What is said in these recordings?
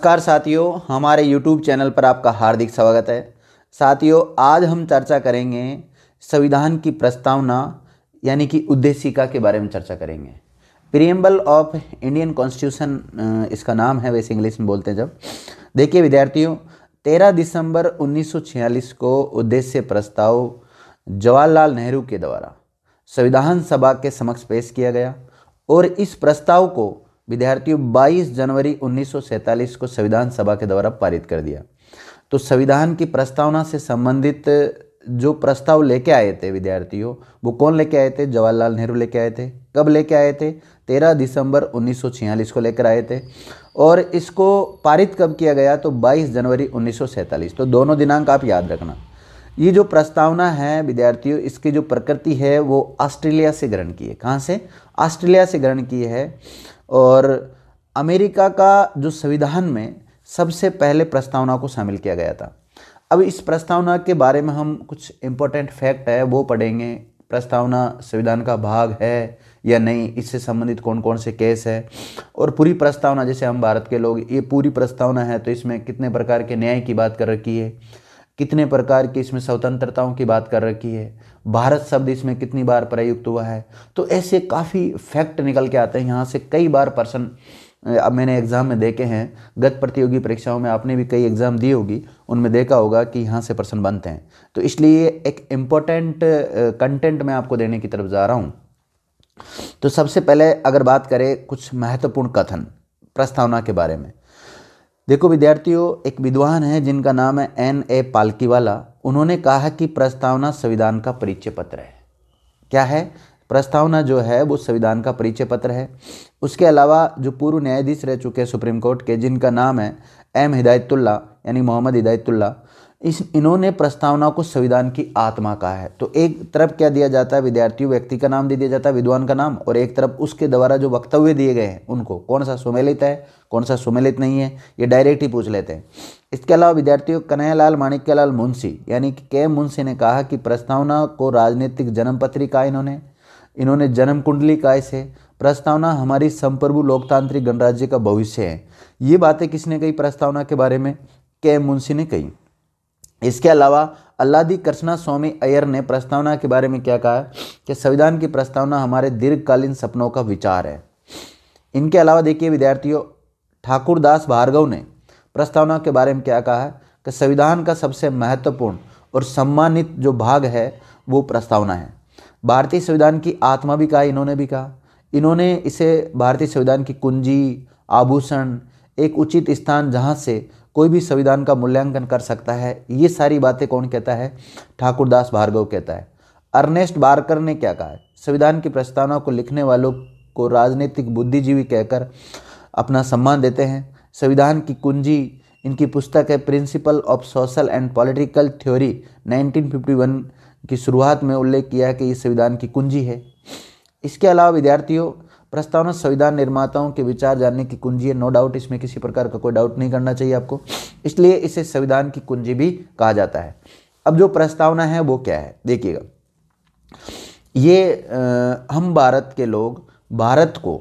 नमस्कार साथियों हमारे YouTube चैनल पर आपका हार्दिक स्वागत है साथियों आज हम चर्चा करेंगे संविधान की प्रस्तावना यानी कि उद्देशिका के बारे में चर्चा करेंगे प्रियम्बल ऑफ इंडियन कॉन्स्टिट्यूशन इसका नाम है वैसे इंग्लिश में बोलते हैं जब देखिए विद्यार्थियों 13 दिसंबर 1946 को उद्देश्य प्रस्ताव जवाहरलाल नेहरू के द्वारा संविधान सभा के समक्ष पेश किया गया और इस प्रस्ताव को विद्यार्थियों 22 जनवरी 1947 को संविधान सभा के द्वारा पारित कर दिया तो संविधान की प्रस्तावना से संबंधित जो प्रस्ताव लेके आए थे विद्यार्थियों वो कौन लेके आए थे जवाहरलाल नेहरू लेके आए थे कब लेके आए थे 13 दिसंबर 1946 को लेकर आए थे और इसको पारित कब किया गया तो 22 जनवरी 1947 तो दोनों दिनांक आप याद रखना ये जो प्रस्तावना है विद्यार्थियों इसकी जो प्रकृति है वो ऑस्ट्रेलिया से ग्रहण की है कहाँ से ऑस्ट्रेलिया से ग्रहण की है और अमेरिका का जो संविधान में सबसे पहले प्रस्तावना को शामिल किया गया था अब इस प्रस्तावना के बारे में हम कुछ इम्पोर्टेंट फैक्ट है वो पढ़ेंगे प्रस्तावना संविधान का भाग है या नहीं इससे संबंधित कौन कौन से केस है और पूरी प्रस्तावना जैसे हम भारत के लोग ये पूरी प्रस्तावना है तो इसमें कितने प्रकार के न्याय की बात कर रखी है कितने प्रकार की इसमें स्वतंत्रताओं की बात कर रखी है भारत शब्द इसमें कितनी बार प्रयुक्त हुआ है तो ऐसे काफ़ी फैक्ट निकल के आते हैं यहाँ से कई बार पर्सन अब मैंने एग्ज़ाम में देखे हैं गत प्रतियोगी परीक्षाओं में आपने भी कई एग्ज़ाम दी होगी उनमें देखा होगा कि यहाँ से पर्सन बनते हैं तो इसलिए एक इम्पोर्टेंट कंटेंट मैं आपको देने की तरफ जा रहा हूँ तो सबसे पहले अगर बात करें कुछ महत्वपूर्ण कथन प्रस्तावना के बारे में देखो विद्यार्थियों एक विद्वान है जिनका नाम है एन ए पालकीवाला उन्होंने कहा कि प्रस्तावना संविधान का परिचय पत्र है क्या है प्रस्तावना जो है वो संविधान का परिचय पत्र है उसके अलावा जो पूर्व न्यायाधीश रह चुके हैं सुप्रीम कोर्ट के जिनका नाम है एम हिदायतुल्ला यानी मोहम्मद हिदायतुल्ला इस इन्होंने प्रस्तावना को संविधान की आत्मा कहा है तो एक तरफ क्या दिया जाता है विद्यार्थियों व्यक्ति का नाम दे दिया जाता है विद्वान का नाम और एक तरफ उसके द्वारा जो वक्तव्य दिए गए हैं उनको कौन सा सुमेलित है कौन सा सुमेलित नहीं है ये डायरेक्ट ही पूछ लेते हैं इसके अलावा विद्यार्थियों कन्हैयालाल माणिक्यलाल मुंशी यानी कि के मुंशी ने कहा कि प्रस्तावना को राजनीतिक जन्म पत्रिका इन्होंने इन्होंने जन्म कुंडली का इसे प्रस्तावना हमारी संप्रभु लोकतांत्रिक गणराज्य का भविष्य है ये बातें किसने कही प्रस्तावना के बारे में के मुंशी ने कही इसके अलावा अल्लादी कृष्णा स्वामी अयर ने प्रस्तावना के बारे में क्या कहा कि संविधान की प्रस्तावना हमारे दीर्घकालीन सपनों का विचार है इनके अलावा देखिए विद्यार्थियों ठाकुरदास भार्गव ने प्रस्तावना के बारे में क्या कहा है कि संविधान का सबसे महत्वपूर्ण और सम्मानित जो भाग है वो प्रस्तावना है भारतीय संविधान की आत्मा भी कहा इन्होंने भी कहा इन्होंने इसे भारतीय संविधान की कुंजी आभूषण एक उचित स्थान जहाँ से कोई भी संविधान का मूल्यांकन कर सकता है ये सारी बातें कौन कहता है ठाकुरदास भार्गव कहता है अर्नेस्ट बारकर ने क्या कहा है संविधान की प्रस्तावना को लिखने वालों को राजनीतिक बुद्धिजीवी कहकर अपना सम्मान देते हैं संविधान की कुंजी इनकी पुस्तक है principle of social and political theory 1951 की शुरुआत में उल्लेख किया कि ये संविधान की कुंजी है इसके अलावा विद्यार्थियों प्रस्तावना संविधान निर्माताओं के विचार जानने की कुंजी है नो डाउट इसमें किसी प्रकार का कोई डाउट नहीं करना चाहिए आपको इसलिए इसे संविधान की कुंजी भी कहा जाता है अब जो प्रस्तावना है वो क्या है देखिएगा ये आ, हम भारत के लोग भारत को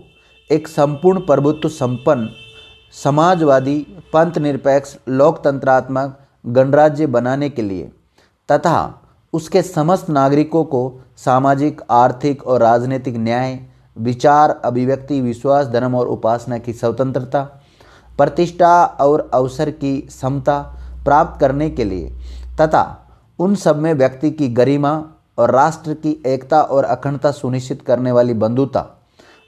एक संपूर्ण प्रभुत्व संपन्न समाजवादी पंथ निरपेक्ष लोकतंत्रात्मक गणराज्य बनाने के लिए तथा उसके समस्त नागरिकों को सामाजिक आर्थिक और राजनीतिक न्याय विचार अभिव्यक्ति विश्वास धर्म और उपासना की स्वतंत्रता प्रतिष्ठा और अवसर की क्षमता प्राप्त करने के लिए तथा उन सब में व्यक्ति की गरिमा और राष्ट्र की एकता और अखंडता सुनिश्चित करने वाली बंधुता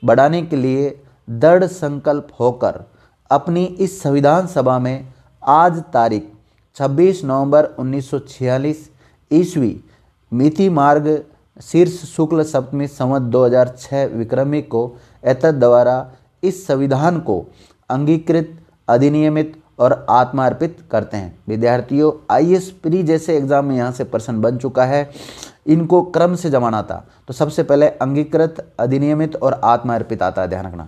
बढ़ाने के लिए दृढ़ संकल्प होकर अपनी इस संविधान सभा में आज तारीख 26 नवंबर 1946 ईस्वी मिति मार्ग शीर्ष शुक्ल सप्तमी संवत 2006 विक्रमी को एतद द्वारा इस संविधान को अंगीकृत अधिनियमित और आत्मार्पित करते हैं विद्यार्थियों आई एस प्री जैसे एग्जाम में यहाँ से प्रश्न बन चुका है इनको क्रम से जमाना था तो सबसे पहले अंगीकृत अधिनियमित और आत्मार्पित आता है ध्यान रखना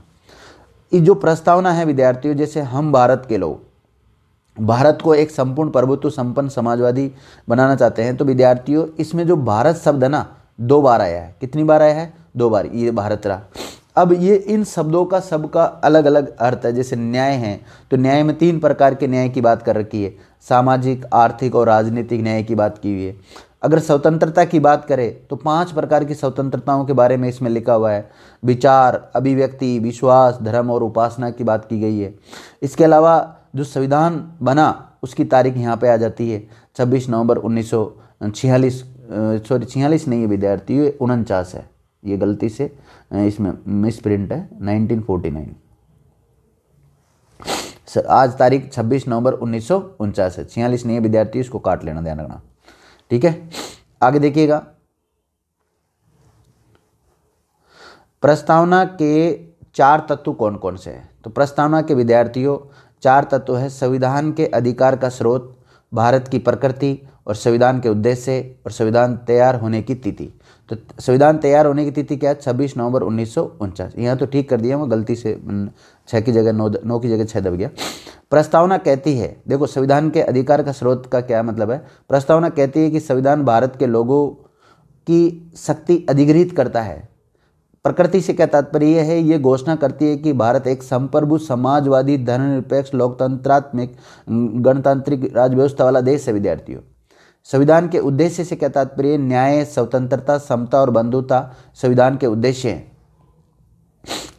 ये जो प्रस्तावना है विद्यार्थियों जैसे हम भारत के लोग भारत को एक संपूर्ण प्रभुत्व संपन्न समाजवादी बनाना चाहते हैं तो विद्यार्थियों इसमें जो भारत शब्द है ना दो बार आया है कितनी बार आया है दो बार ये भारत रहा अब ये इन शब्दों का सबका अलग अलग अर्थ है जैसे न्याय है तो न्याय में तीन प्रकार के न्याय की बात कर रखी है सामाजिक आर्थिक और राजनीतिक न्याय की बात की हुई है अगर स्वतंत्रता की बात करें तो पांच प्रकार की स्वतंत्रताओं के बारे में इसमें लिखा हुआ है विचार अभिव्यक्ति विश्वास धर्म और उपासना की बात की गई है इसके अलावा जो संविधान बना उसकी तारीख यहाँ पे आ जाती है 26 नवंबर उन्नीस सॉरी छियालीस नहीं है विद्यार्थी ये उनचास है ये गलती से इसमें मिस प्रिंट है 1949 सर आज तारीख 26 नवंबर उन्नीस है छियालीस नहीं है विद्यार्थी इसको काट लेना ध्यान रखना ठीक है आगे देखिएगा प्रस्तावना के चार तत्व कौन कौन से हैं तो प्रस्तावना के विद्यार्थियों चार तत्व है संविधान के अधिकार का स्रोत भारत की प्रकृति और संविधान के उद्देश्य और संविधान तैयार होने की तिथि तो संविधान तैयार होने की तिथि क्या है छब्बीस नवंबर उन्नीस सौ यहाँ तो ठीक कर दिया मैं गलती से छः की जगह नौ नौ की जगह छः दब गया प्रस्तावना कहती है देखो संविधान के अधिकार का स्रोत का क्या मतलब है प्रस्तावना कहती है कि संविधान भारत के लोगों की शक्ति अधिग्रहित करता है प्रकृति से क्या तात्पर्य है ये घोषणा करती है कि भारत एक संप्रभु समाजवादी धर्मनिरपेक्ष लोकतंत्रात्मक गणतांत्रिक राजव्यवस्था वाला देश है विद्यार्थियों संविधान के उद्देश्य से क्या तात्पर्य न्याय स्वतंत्रता समता और बंधुता संविधान के उद्देश्य हैं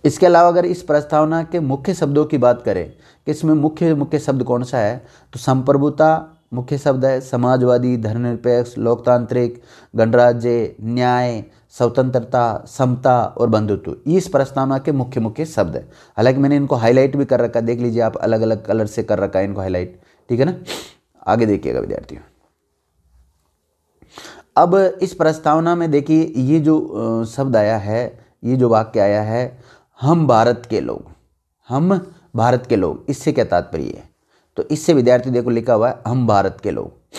इसके अलावा अगर इस प्रस्तावना के मुख्य शब्दों की बात करें कि इसमें मुख्य मुख्य शब्द कौन सा है तो संप्रभुता मुख्य शब्द है समाजवादी धर्मनिरपेक्ष लोकतांत्रिक गणराज्य न्याय स्वतंत्रता समता और बंधुत्व इस प्रस्तावना के मुख्य मुख्य शब्द है हालांकि मैंने इनको हाईलाइट भी कर रखा देख लीजिए आप अलग अलग कलर से कर रखा है इनको हाईलाइट ठीक है ना आगे देखिएगा विद्यार्थियों अब इस प्रस्तावना में देखिए ये जो शब्द आया है ये जो वाक्य आया है हम भारत के लोग हम भारत के लोग इससे क्या तात्पर्य है तो इससे विद्यार्थी देखो लिखा हुआ है हम भारत के लोग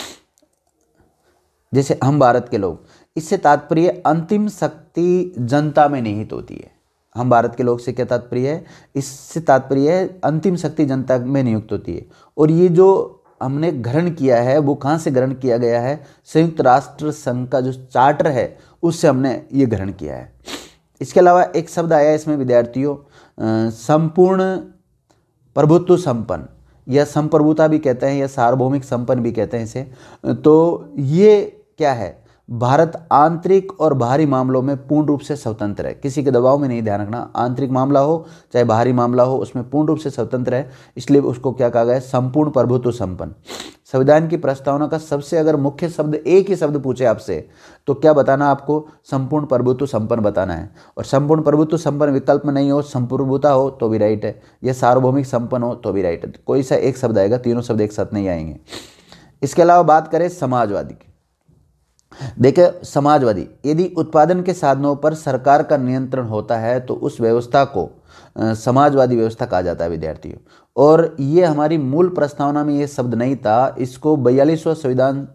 जैसे हम भारत के लोग इससे तात्पर्य अंतिम शक्ति जनता में निहित होती है हम भारत के लोग से क्या तात्पर्य है इससे तात्पर्य है अंतिम शक्ति जनता में नियुक्त होती है और ये जो हमने ग्रहण किया है वो कहाँ से ग्रहण किया गया है संयुक्त राष्ट्र संघ का जो चार्टर है उससे हमने ये ग्रहण किया है इसके अलावा एक शब्द आया इसमें विद्यार्थियों संपूर्ण प्रभुत्व संपन्न या संप्रभुता भी कहते हैं या सार्वभौमिक संपन्न भी कहते हैं इसे तो ये क्या है भारत आंतरिक और बाहरी मामलों में पूर्ण रूप से स्वतंत्र है किसी के दबाव में नहीं ध्यान रखना आंतरिक मामला हो चाहे बाहरी मामला हो उसमें पूर्ण रूप से स्वतंत्र है इसलिए उसको क्या कहा गया है संपूर्ण प्रभुत्व संपन्न संविधान की प्रस्तावना का सबसे अगर मुख्य शब्द एक ही शब्द पूछे आपसे तो क्या बताना आपको संपूर्ण प्रभुत्व संपन्न बताना है और संपूर्ण प्रभुत्व संपन्न विकल्प में नहीं हो संप्रभुता हो तो भी राइट है या सार्वभौमिक संपन्न हो तो भी राइट है कोई सा एक शब्द आएगा तीनों शब्द एक साथ नहीं आएंगे इसके अलावा बात करें समाजवादी की देखिए समाजवादी यदि उत्पादन के साधनों पर सरकार का नियंत्रण होता है तो उस व्यवस्था को समाजवादी व्यवस्था कहा जाता है विद्यार्थियों और ये हमारी मूल प्रस्तावना में ये शब्द नहीं था इसको बयालीसवा संविधान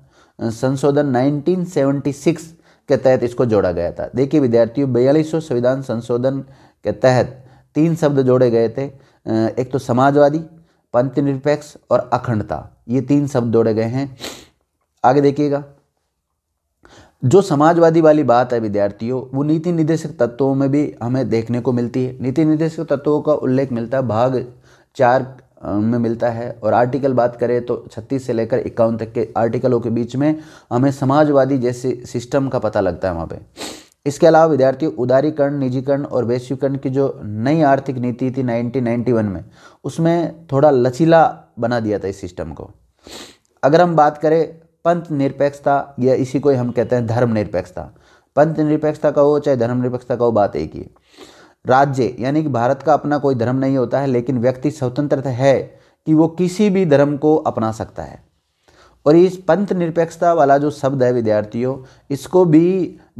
संशोधन 1976 के तहत इसको जोड़ा गया था देखिए विद्यार्थियों बयालीसवें संविधान संशोधन के तहत तीन शब्द जोड़े गए थे एक तो समाजवादी पंथ निरपेक्ष और अखंडता ये तीन शब्द जोड़े गए हैं आगे देखिएगा जो समाजवादी वाली बात है विद्यार्थियों वो नीति निर्देशक तत्वों में भी हमें देखने को मिलती है नीति निर्देशक तत्वों का उल्लेख मिलता है भाग चार में मिलता है और आर्टिकल बात करें तो 36 से लेकर इक्यावन तक के आर्टिकलों के बीच में हमें समाजवादी जैसे सिस्टम का पता लगता है वहाँ पे इसके अलावा विद्यार्थियों उदारीकरण निजीकरण और वैश्वीकरण की जो नई आर्थिक नीति थी 1991 में उसमें थोड़ा लचीला बना दिया था इस सिस्टम को अगर हम बात करें पंथ निरपेक्षता या इसी को हम कहते हैं धर्म निरपेक्षता पंथ निरपेक्षता का हो चाहे धर्म निरपेक्षता का हो बात एक ही राज्य यानी कि भारत का अपना कोई धर्म नहीं होता है लेकिन व्यक्ति स्वतंत्र है कि वो किसी भी धर्म को अपना सकता है और इस पंथ निरपेक्षता वाला जो शब्द है विद्यार्थियों इसको भी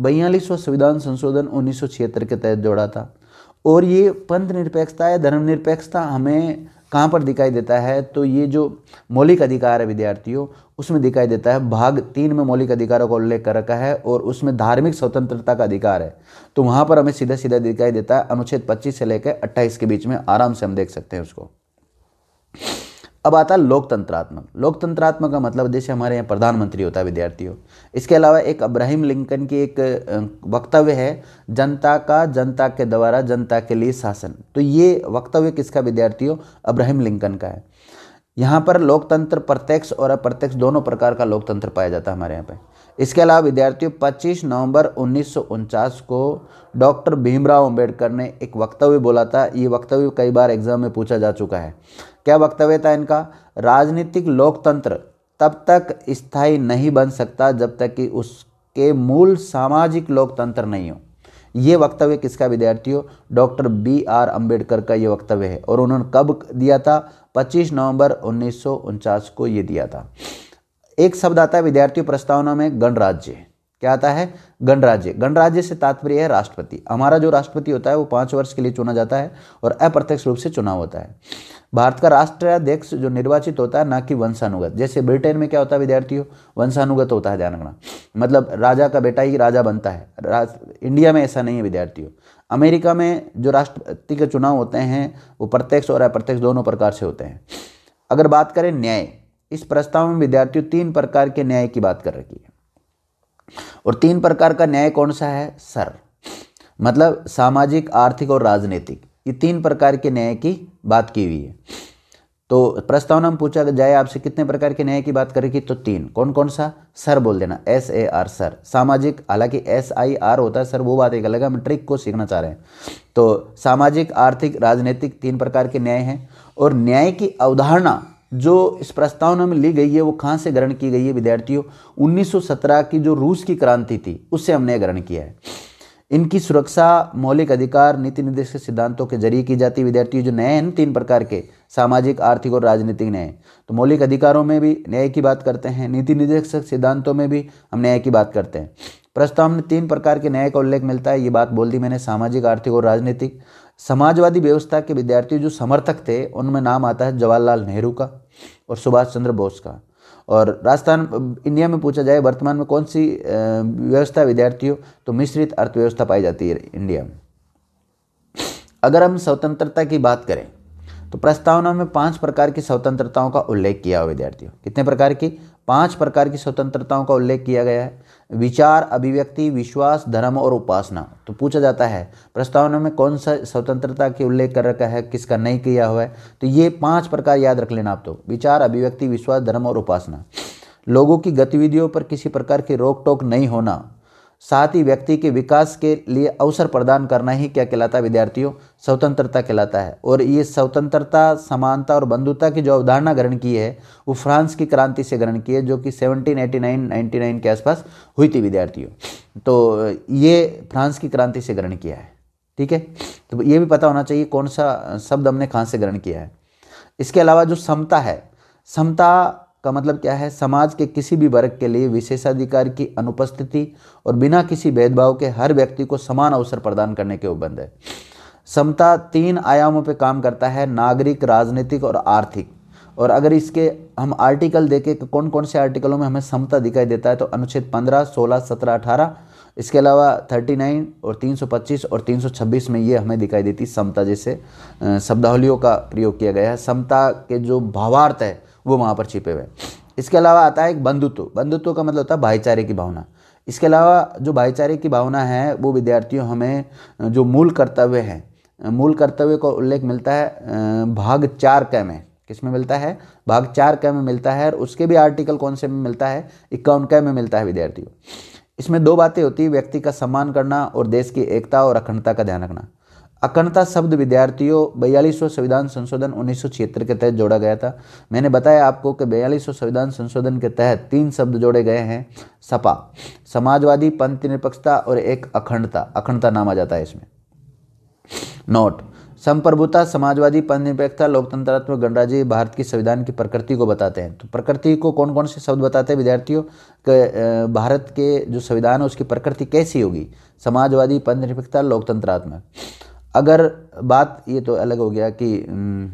बयालीसवां संविधान संशोधन उन्नीस के तहत जोड़ा था और ये पंथ निरपेक्षता या धर्म निरपेक्षता हमें कहाँ पर दिखाई देता है तो ये जो मौलिक अधिकार है विद्यार्थियों उसमें दिखाई देता है भाग तीन में मौलिक अधिकारों का उल्लेख कर रखा है और उसमें धार्मिक स्वतंत्रता का अधिकार है तो वहाँ पर हमें सीधा सीधा दिखाई देता है अनुच्छेद पच्चीस से लेकर अट्ठाईस के बीच में आराम से हम देख सकते हैं उसको अब आता है लोकतंत्रात्मक लोकतंत्रात्मक का मतलब देश हमारे यहाँ प्रधानमंत्री होता है विद्यार्थियों इसके अलावा एक अब्राहिम लिंकन की एक वक्तव्य है जनता का जनता के द्वारा जनता के लिए शासन तो ये वक्तव्य किसका विद्यार्थियों अब्राहिम लिंकन का है यहाँ पर लोकतंत्र प्रत्यक्ष और अप्रत्यक्ष दोनों प्रकार का लोकतंत्र पाया जाता है हमारे यहाँ पे इसके अलावा विद्यार्थियों 25 नवंबर उन्नीस को डॉक्टर भीमराव अंबेडकर ने एक वक्तव्य बोला था ये वक्तव्य कई बार एग्जाम में पूछा जा चुका है क्या वक्तव्य था इनका राजनीतिक लोकतंत्र तब तक स्थायी नहीं बन सकता जब तक कि उसके मूल सामाजिक लोकतंत्र नहीं हो ये वक्तव्य किसका विद्यार्थी हो डॉक्टर बी आर अम्बेडकर का ये वक्तव्य है और उन्होंने कब दिया था 25 नवंबर उन्नीस को ये दिया था एक शब्द आता है विद्यार्थियों प्रस्तावना में गणराज्य क्या आता है गणराज्य गणराज्य से तात्पर्य है राष्ट्रपति हमारा जो राष्ट्रपति होता है वो पाँच वर्ष के लिए चुना जाता है और अप्रत्यक्ष रूप से चुनाव होता है भारत का राष्ट्राध्यक्ष जो निर्वाचित होता है ना कि वंशानुगत जैसे ब्रिटेन में क्या होता है विद्यार्थियों वंशानुगत होता है रखना मतलब राजा का बेटा ही राजा बनता है इंडिया में ऐसा नहीं है विद्यार्थियों अमेरिका में जो राष्ट्रपति के चुनाव होते हैं वो प्रत्यक्ष और अप्रत्यक्ष दोनों प्रकार से होते हैं अगर बात करें न्याय इस प्रस्ताव में विद्यार्थियों तीन प्रकार के न्याय की बात कर रखी है और तीन प्रकार का न्याय कौन सा है सर मतलब सामाजिक आर्थिक और राजनीतिक ये तीन प्रकार के न्याय की बात की हुई है तो प्रस्तावना में पूछा जाए आपसे कितने प्रकार के न्याय की बात करेगी तो तीन कौन कौन सा सर बोल देना एस ए आर सर सामाजिक हालांकि एस आई आर होता है सर वो बात एक अलग है हम ट्रिक को सीखना चाह रहे हैं तो सामाजिक आर्थिक राजनीतिक तीन प्रकार के न्याय हैं और न्याय की अवधारणा जो इस प्रस्तावना में ली गई है वो कहाँ से ग्रहण की गई है विद्यार्थियों 1917 की जो रूस की क्रांति थी उससे हमने ग्रहण किया है इनकी सुरक्षा मौलिक अधिकार नीति निर्देश के सिद्धांतों के जरिए की जाती है विद्यार्थियों जो नए हैं तीन प्रकार के सामाजिक आर्थिक और राजनीतिक न्याय तो मौलिक अधिकारों में भी न्याय की बात करते हैं नीति निर्देशक सिद्धांतों में भी हम न्याय की बात करते हैं प्रस्ताव में तीन प्रकार के न्याय का उल्लेख मिलता है ये बात बोल दी मैंने सामाजिक आर्थिक और राजनीतिक समाजवादी व्यवस्था के विद्यार्थी जो समर्थक थे उनमें नाम आता है जवाहरलाल नेहरू का और सुभाष चंद्र बोस का और राजस्थान इंडिया में पूछा जाए वर्तमान में कौन सी व्यवस्था विद्यार्थियों तो मिश्रित अर्थव्यवस्था पाई जाती है इंडिया में अगर हम स्वतंत्रता की बात करें तो प्रस्तावना में पांच प्रकार की स्वतंत्रताओं का उल्लेख किया हुआ विद्यार्थियों कितने प्रकार की पांच प्रकार की स्वतंत्रताओं का उल्लेख किया गया है विचार अभिव्यक्ति विश्वास धर्म और उपासना तो पूछा जाता है प्रस्तावना में कौन सा स्वतंत्रता की उल्लेख कर रखा है किसका नहीं किया हुआ है तो ये पांच प्रकार याद रख लेना आप तो विचार अभिव्यक्ति विश्वास धर्म और उपासना लोगों की गतिविधियों पर किसी प्रकार की रोक टोक नहीं होना साथ ही व्यक्ति के विकास के लिए अवसर प्रदान करना ही क्या कहलाता है विद्यार्थियों स्वतंत्रता कहलाता है और ये स्वतंत्रता समानता और बंधुता की जो अवधारणा ग्रहण की है वो फ्रांस की क्रांति से ग्रहण की है जो कि 1789 99 के आसपास हुई थी विद्यार्थियों तो ये फ्रांस की क्रांति से ग्रहण किया है ठीक है तो ये भी पता होना चाहिए कौन सा शब्द हमने कहाँ से ग्रहण किया है इसके अलावा जो समता है समता का मतलब क्या है समाज के किसी भी वर्ग के लिए विशेषाधिकार की अनुपस्थिति और बिना किसी भेदभाव के हर व्यक्ति को समान अवसर प्रदान करने के उपबंध है समता तीन आयामों पर काम करता है नागरिक राजनीतिक और आर्थिक और अगर इसके हम आर्टिकल देखें कि कौन कौन से आर्टिकलों में हमें समता दिखाई देता है तो अनुच्छेद 15, 16, 17, 18 इसके अलावा 39 और 325 और 326 में ये हमें दिखाई देती समता जैसे शब्दावलियों का प्रयोग किया गया है समता के जो भावार्थ है वो वहाँ पर छिपे हुए इसके अलावा आता है एक बंधुत्व बंधुत्व का मतलब होता है भाईचारे की भावना इसके अलावा जो भाईचारे की भावना है वो विद्यार्थियों हमें जो मूल कर्तव्य है मूल कर्तव्य का उल्लेख मिलता है भाग चार क में किसमें मिलता है भाग चार क में मिलता है और उसके भी आर्टिकल कौन से में मिलता है इक्यावन क में मिलता है विद्यार्थियों इसमें दो बातें होती है व्यक्ति का सम्मान करना और देश की एकता और अखंडता का ध्यान रखना अखंडता शब्द विद्यार्थियों बयालीसवें संविधान संशोधन उन्नीस के तहत जोड़ा गया था मैंने बताया आपको कि बयालीसवें संविधान संशोधन के तहत तीन शब्द जोड़े गए हैं सपा समाजवादी पंथ निरपेक्षता और एक अखंडता अखंडता नाम आ जाता है इसमें नोट संप्रभुता समाजवादी पंथ निरपेक्षता लोकतंत्रात्मक गणराज्य भारत की संविधान की प्रकृति को बताते हैं तो प्रकृति को कौन कौन से शब्द बताते हैं विद्यार्थियों के भारत के जो संविधान है उसकी प्रकृति कैसी होगी समाजवादी पंथ निरपेक्षता लोकतंत्रात्मक अगर बात ये तो अलग हो गया कि हम्म,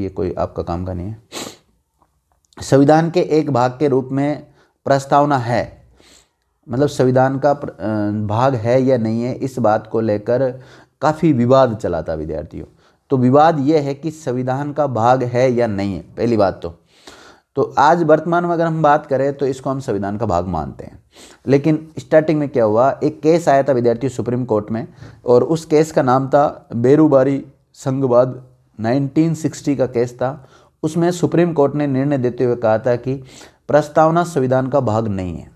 ये कोई आपका काम का नहीं है संविधान के एक भाग के रूप में प्रस्तावना है मतलब संविधान का भाग है या नहीं है इस बात को लेकर काफ़ी विवाद चला था विद्यार्थियों तो विवाद यह है कि संविधान का भाग है या नहीं है पहली बात तो तो आज वर्तमान में अगर हम बात करें तो इसको हम संविधान का भाग मानते हैं लेकिन स्टार्टिंग में क्या हुआ एक केस आया था विद्यार्थी सुप्रीम कोर्ट में और उस केस का नाम था बेरूबारी संघवाद 1960 का केस था उसमें सुप्रीम कोर्ट ने निर्णय देते हुए कहा था कि प्रस्तावना संविधान का भाग नहीं है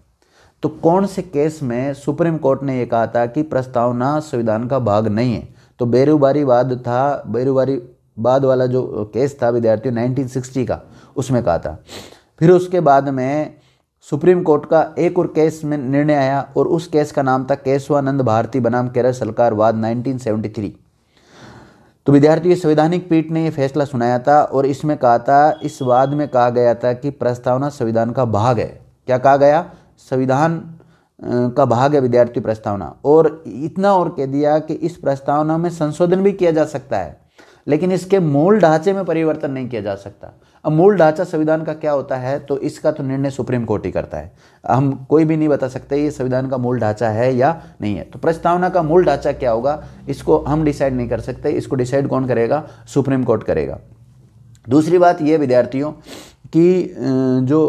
तो कौन से केस में सुप्रीम कोर्ट ने यह कहा था कि प्रस्तावना संविधान का भाग नहीं है तो बेरूबारी वाद था बेरूबारी वाद वाला जो केस था विद्यार्थियों 1960 का उसमें कहा था फिर उसके बाद में सुप्रीम कोर्ट का एक और केस में निर्णय आया और उस केस का नाम था केशवानंद भारती बनाम केरल सरकार वाद 1973 तो विद्यार्थियों संवैधानिक पीठ ने यह फैसला सुनाया था और इसमें कहा था इस वाद में कहा गया था कि प्रस्तावना संविधान का भाग है क्या कहा गया संविधान का भाग है विद्यार्थी प्रस्तावना और इतना और कह दिया कि इस प्रस्तावना में संशोधन भी किया जा सकता है लेकिन इसके मूल ढांचे में परिवर्तन नहीं किया जा सकता अब मूल ढांचा संविधान का क्या होता है तो इसका तो निर्णय सुप्रीम कोर्ट ही करता है हम कोई भी नहीं बता सकते ये संविधान का मूल ढांचा है या नहीं है तो प्रस्तावना का मूल ढांचा क्या होगा इसको हम डिसाइड नहीं कर सकते इसको डिसाइड कौन करेगा सुप्रीम कोर्ट करेगा दूसरी बात ये विद्यार्थियों की जो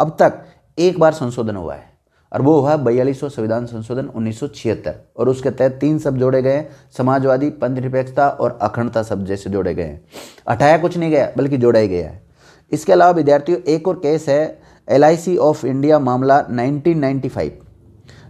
अब तक एक बार संशोधन हुआ है और वो हुआ बयालीसवा संविधान संशोधन उन्नीस और उसके तहत तीन शब्द जोड़े गए समाजवादी पंथ निरपेक्षता और अखंडता शब्द जैसे जोड़े गए हटाया कुछ नहीं गया बल्कि जोड़ा ही गया है इसके अलावा विद्यार्थियों एक और केस है एल ऑफ इंडिया मामला 1995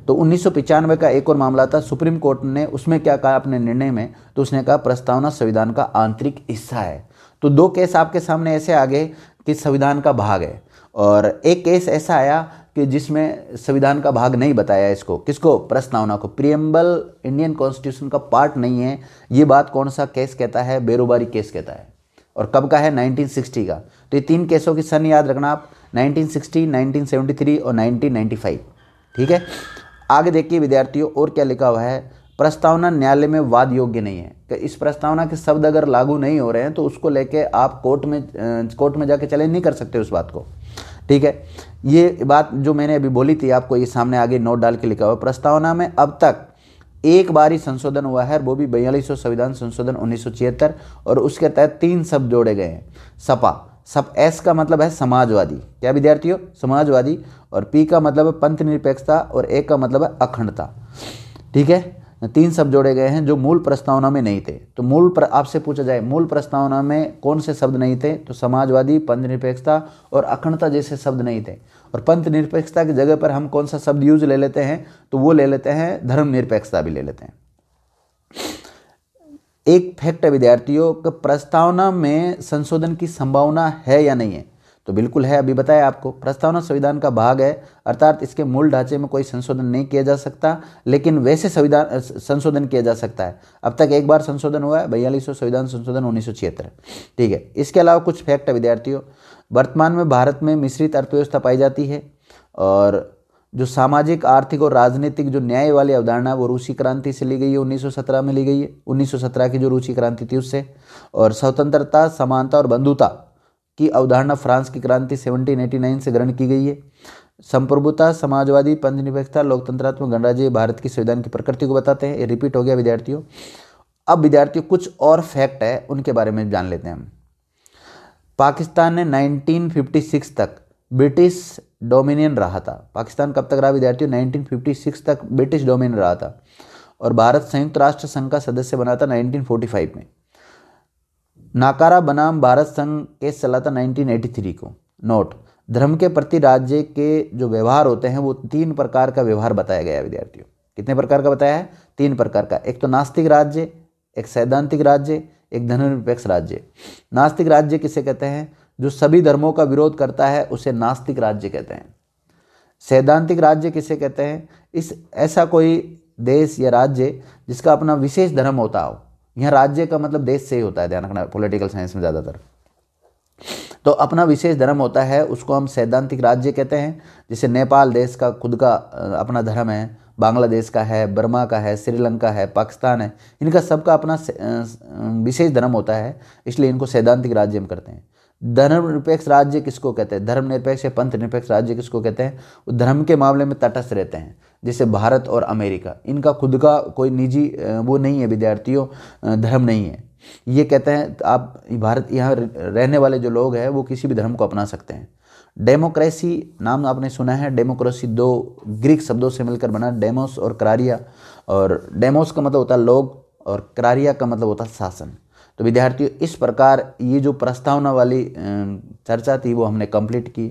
तो उन्नीस का एक और मामला था सुप्रीम कोर्ट ने उसमें क्या कहा अपने निर्णय में तो उसने कहा प्रस्तावना संविधान का आंतरिक हिस्सा है तो दो केस आपके सामने ऐसे आ गए कि संविधान का भाग है और एक केस ऐसा आया कि जिसमें संविधान का भाग नहीं बताया इसको किसको प्रस्तावना को प्रियम्बल इंडियन कॉन्स्टिट्यूशन का पार्ट नहीं है ये बात कौन सा केस कहता है बेरोबारी केस कहता है और कब का है 1960 का तो ये तीन केसों की सन याद रखना आप 1960, 1973 और 1995 ठीक है आगे देखिए विद्यार्थियों और क्या लिखा हुआ है प्रस्तावना न्यायालय में वाद योग्य नहीं है कि इस प्रस्तावना के शब्द अगर लागू नहीं हो रहे हैं तो उसको लेके आप कोर्ट में कोर्ट में जाके चैलेंज नहीं कर सकते उस बात को ठीक है ये बात जो मैंने अभी बोली थी आपको ये सामने आगे नोट डाल के लिखा हुआ प्रस्तावना में अब तक एक बार ही संशोधन हुआ है वो भी बयालीस संविधान संशोधन उन्नीस और उसके तहत तीन शब्द जोड़े गए हैं सपा सब एस का मतलब है समाजवादी क्या विद्यार्थियों समाजवादी और पी का मतलब है पंथ निरपेक्षता और ए का मतलब है अखंडता ठीक है तीन शब्द जोड़े गए हैं जो मूल प्रस्तावना में नहीं थे तो मूल प्र आपसे पूछा जाए मूल प्रस्तावना में कौन से शब्द नहीं थे तो समाजवादी पंथ निरपेक्षता और अखंडता जैसे शब्द नहीं थे और पंथ निरपेक्षता की जगह पर हम कौन सा शब्द यूज ले लेते हैं तो वो ले लेते हैं धर्म निरपेक्षता भी ले लेते हैं एक फैक्ट है विद्यार्थियों के प्रस्तावना में संशोधन की संभावना है या नहीं है तो बिल्कुल है अभी बताया आपको प्रस्तावना संविधान का भाग है अर्थात इसके मूल ढांचे में कोई संशोधन नहीं किया जा सकता लेकिन वैसे संविधान संशोधन किया जा सकता है अब तक एक बार संशोधन हुआ है बयालीस संविधान संशोधन उन्नीस ठीक है इसके अलावा कुछ फैक्ट है विद्यार्थियों वर्तमान में भारत में मिश्रित अर्थव्यवस्था पाई जाती है और जो सामाजिक आर्थिक और राजनीतिक जो न्याय वाली अवधारणा वो रूसी क्रांति से ली गई है 1917 में ली गई है 1917 की जो रूसी क्रांति थी उससे और स्वतंत्रता समानता और बंधुता की अवधारणा फ्रांस की क्रांति 1789 से ग्रहण की गई है संप्रभुता समाजवादी पंथ निरपेक्षता लोकतंत्रात्मक गणराज्य भारत की संविधान की प्रकृति को बताते हैं ये रिपीट हो गया विद्यार्थियों अब विद्यार्थियों कुछ और फैक्ट है उनके बारे में जान लेते हैं हम पाकिस्तान ने 1956 तक ब्रिटिश डोमिनियन रहा था पाकिस्तान कब तक रहा विद्यार्थियों 1956 तक ब्रिटिश डोमिनियन रहा था और भारत संयुक्त राष्ट्र संघ का सदस्य बना था 1945 में नाकारा बनाम भारत संघ केस चला था नाइनटीन को नोट धर्म के प्रति राज्य के जो व्यवहार होते हैं वो तीन प्रकार का व्यवहार बताया गया विद्यार्थियों कितने प्रकार का बताया है तीन प्रकार का एक तो नास्तिक राज्य एक सैद्धांतिक राज्य एक धर्मनिरपेक्ष राज्य नास्तिक राज्य किसे कहते हैं जो सभी धर्मों का विरोध करता है उसे नास्तिक राज्य कहते हैं सैद्धांतिक राज्य किसे कहते हैं इस ऐसा कोई देश या राज्य जिसका अपना विशेष धर्म होता हो यहाँ राज्य का मतलब देश से ही होता है ध्यान रखना पॉलिटिकल साइंस में ज़्यादातर तो अपना विशेष धर्म होता है उसको हम सैद्धांतिक राज्य कहते हैं जैसे नेपाल देश का खुद का अपना धर्म है बांग्लादेश का है बर्मा का है श्रीलंका है पाकिस्तान है इनका सबका अपना विशेष धर्म होता है इसलिए इनको सैद्धांतिक राज्य हम करते हैं धर्मनिरपेक्ष राज्य किसको कहते हैं धर्मनिरपेक्ष या पंथ निरपेक्ष राज्य किसको कहते हैं धर्म के मामले में तटस्थ रहते हैं जैसे भारत और अमेरिका इनका खुद का कोई निजी वो नहीं है विद्यार्थियों धर्म नहीं है ये कहते हैं आप भारत यहाँ रहने वाले जो लोग हैं वो किसी भी धर्म को अपना सकते हैं डेमोक्रेसी नाम आपने सुना है डेमोक्रेसी दो ग्रीक शब्दों से मिलकर बना डेमोस और करारिया और डेमोस का मतलब होता है लोग और करारिया का मतलब होता है शासन तो विद्यार्थियों इस प्रकार ये जो प्रस्तावना वाली चर्चा थी वो हमने कंप्लीट की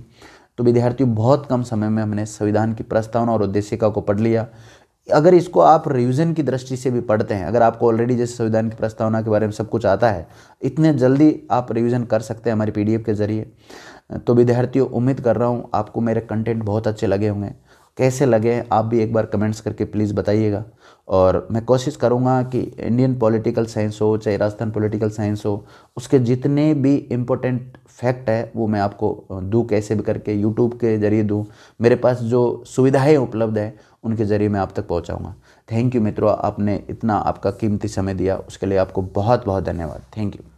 तो विद्यार्थियों बहुत कम समय में हमने संविधान की प्रस्तावना और उद्देशिका को पढ़ लिया अगर इसको आप रिविजन की दृष्टि से भी पढ़ते हैं अगर आपको ऑलरेडी जैसे संविधान की प्रस्तावना के बारे में सब कुछ आता है इतने जल्दी आप रिविजन कर सकते हैं हमारी पीडीएफ के ज़रिए तो विद्यार्थियों उम्मीद कर रहा हूँ आपको मेरे कंटेंट बहुत अच्छे लगे होंगे कैसे लगे आप भी एक बार कमेंट्स करके प्लीज़ बताइएगा और मैं कोशिश करूँगा कि इंडियन पॉलिटिकल साइंस हो चाहे राजस्थान पॉलिटिकल साइंस हो उसके जितने भी इम्पोर्टेंट फैक्ट है वो मैं आपको दूँ कैसे भी करके यूट्यूब के ज़रिए दूँ मेरे पास जो सुविधाएँ उपलब्ध हैं उनके ज़रिए मैं आप तक पहुँचाऊँगा थैंक यू मित्रों आपने इतना आपका कीमती समय दिया उसके लिए आपको बहुत बहुत धन्यवाद थैंक यू